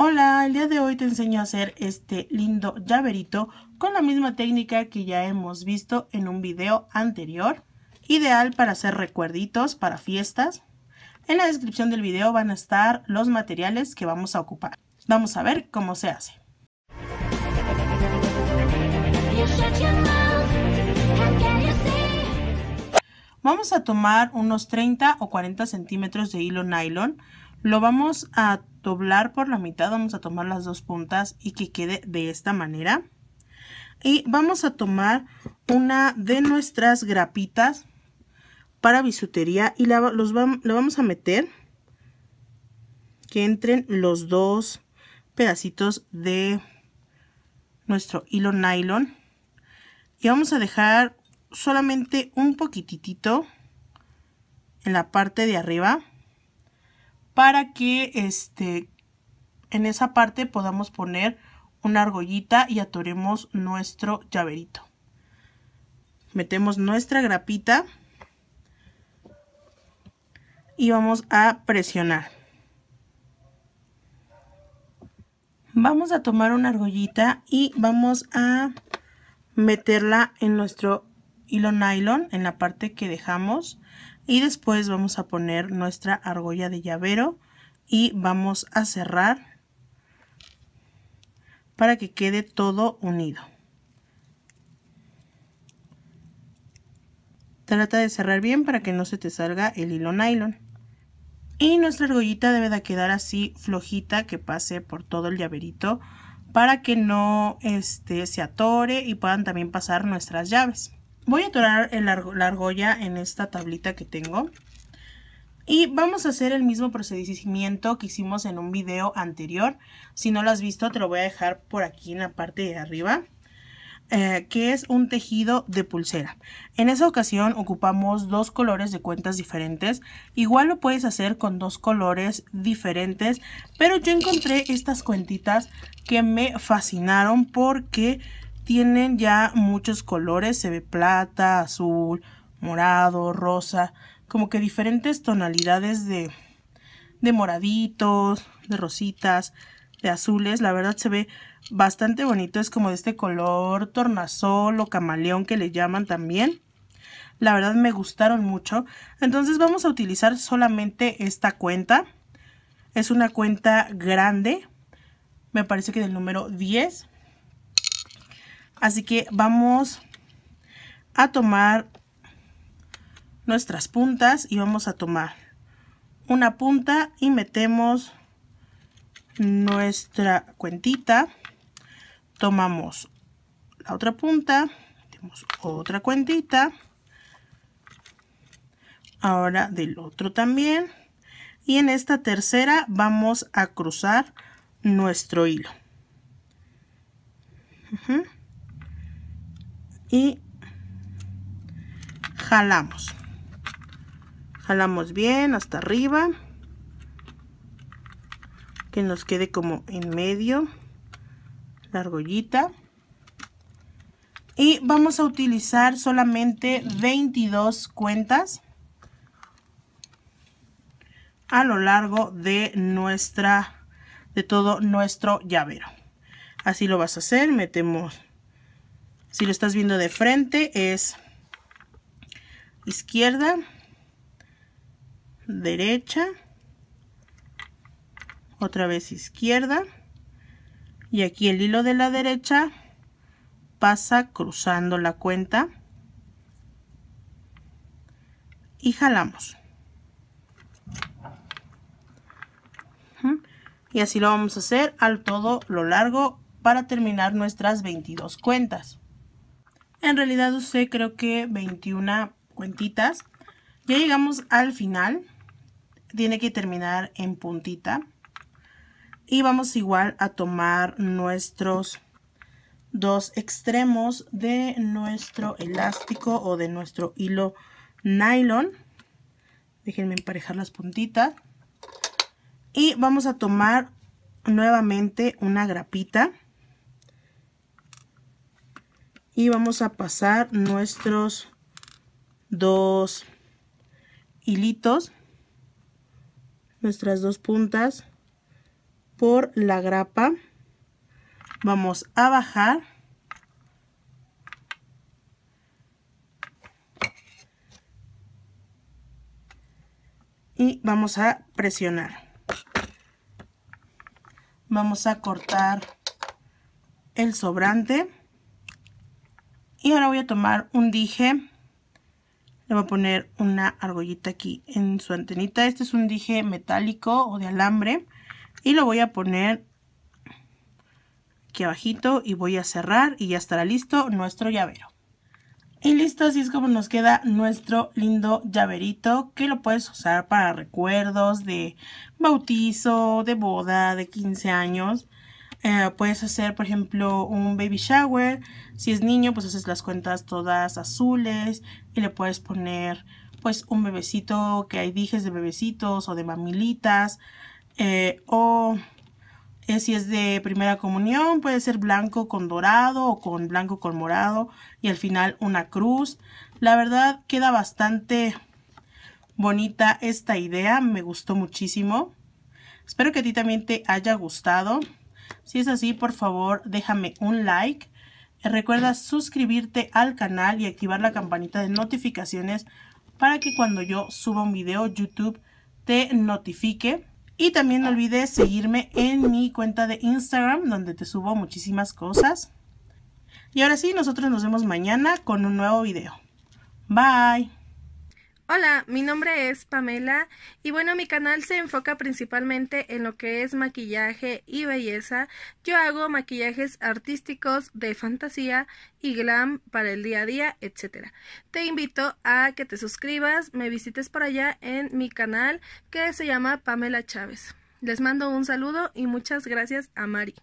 Hola, el día de hoy te enseño a hacer este lindo llaverito con la misma técnica que ya hemos visto en un video anterior. Ideal para hacer recuerditos para fiestas. En la descripción del video van a estar los materiales que vamos a ocupar. Vamos a ver cómo se hace. Vamos a tomar unos 30 o 40 centímetros de hilo nylon lo vamos a doblar por la mitad, vamos a tomar las dos puntas y que quede de esta manera. Y vamos a tomar una de nuestras grapitas para bisutería y la, los vamos a meter que entren los dos pedacitos de nuestro hilo nylon y vamos a dejar solamente un poquitito en la parte de arriba para que este, en esa parte podamos poner una argollita y atoremos nuestro llaverito. Metemos nuestra grapita y vamos a presionar. Vamos a tomar una argollita y vamos a meterla en nuestro hilo nylon, en la parte que dejamos y después vamos a poner nuestra argolla de llavero y vamos a cerrar para que quede todo unido. Trata de cerrar bien para que no se te salga el hilo nylon. Y nuestra argollita debe de quedar así flojita que pase por todo el llaverito para que no este, se atore y puedan también pasar nuestras llaves. Voy a atorar el la argolla en esta tablita que tengo. Y vamos a hacer el mismo procedimiento que hicimos en un video anterior. Si no lo has visto, te lo voy a dejar por aquí en la parte de arriba. Eh, que es un tejido de pulsera. En esa ocasión ocupamos dos colores de cuentas diferentes. Igual lo puedes hacer con dos colores diferentes. Pero yo encontré estas cuentitas que me fascinaron porque tienen ya muchos colores, se ve plata, azul, morado, rosa, como que diferentes tonalidades de, moraditos, de rositas, de azules, la verdad se ve bastante bonito, es como de este color tornasol o camaleón que le llaman también. La verdad me gustaron mucho. Entonces vamos a utilizar solamente esta cuenta. Es una cuenta grande. Me parece que del número 10. Así que vamos a tomar nuestras puntas y vamos a tomar una punta y metemos nuestra cuentita. Tomamos la otra punta, metemos otra cuentita. Ahora del otro también. Y en esta tercera vamos a cruzar nuestro hilo y jalamos jalamos bien hasta arriba que nos quede como en medio la argollita y vamos a utilizar solamente 22 cuentas a lo largo de nuestra de todo nuestro llavero así lo vas a hacer metemos si lo estás viendo de frente es izquierda, derecha, otra vez izquierda y aquí el hilo de la derecha pasa cruzando la cuenta y jalamos y así lo vamos a hacer al todo lo largo para terminar nuestras 22 cuentas en realidad usé creo que 21 cuentitas. Ya llegamos al final. Tiene que terminar en puntita. Y vamos igual a tomar nuestros dos extremos de nuestro elástico o de nuestro hilo nylon. Déjenme emparejar las puntitas. Y vamos a tomar nuevamente una grapita y vamos a pasar nuestros dos hilitos nuestras dos puntas por la grapa vamos a bajar y vamos a presionar vamos a cortar el sobrante y ahora voy a tomar un dije. Le voy a poner una argollita aquí en su antenita. Este es un dije metálico o de alambre. Y lo voy a poner aquí abajito y voy a cerrar y ya estará listo nuestro llavero. Y listo, así es como nos queda nuestro lindo llaverito que lo puedes usar para recuerdos de bautizo, de boda, de 15 años. Eh, puedes hacer, por ejemplo, un baby shower. Si es niño, pues haces las cuentas todas azules y le puedes poner pues un bebecito, que hay dijes de bebecitos o de mamilitas. Eh, o eh, si es de primera comunión, puede ser blanco con dorado o con blanco con morado y al final una cruz. La verdad queda bastante bonita esta idea, me gustó muchísimo. Espero que a ti también te haya gustado. Si es así, por favor, déjame un like. Eh, recuerda suscribirte al canal y activar la campanita de notificaciones para que cuando yo suba un video YouTube te notifique. Y también no olvides seguirme en mi cuenta de Instagram donde te subo muchísimas cosas. Y ahora sí, nosotros nos vemos mañana con un nuevo video. Bye. Hola, mi nombre es Pamela y bueno, mi canal se enfoca principalmente en lo que es maquillaje y belleza. Yo hago maquillajes artísticos de fantasía y glam para el día a día, etcétera. Te invito a que te suscribas, me visites por allá en mi canal que se llama Pamela Chávez. Les mando un saludo y muchas gracias a Mari.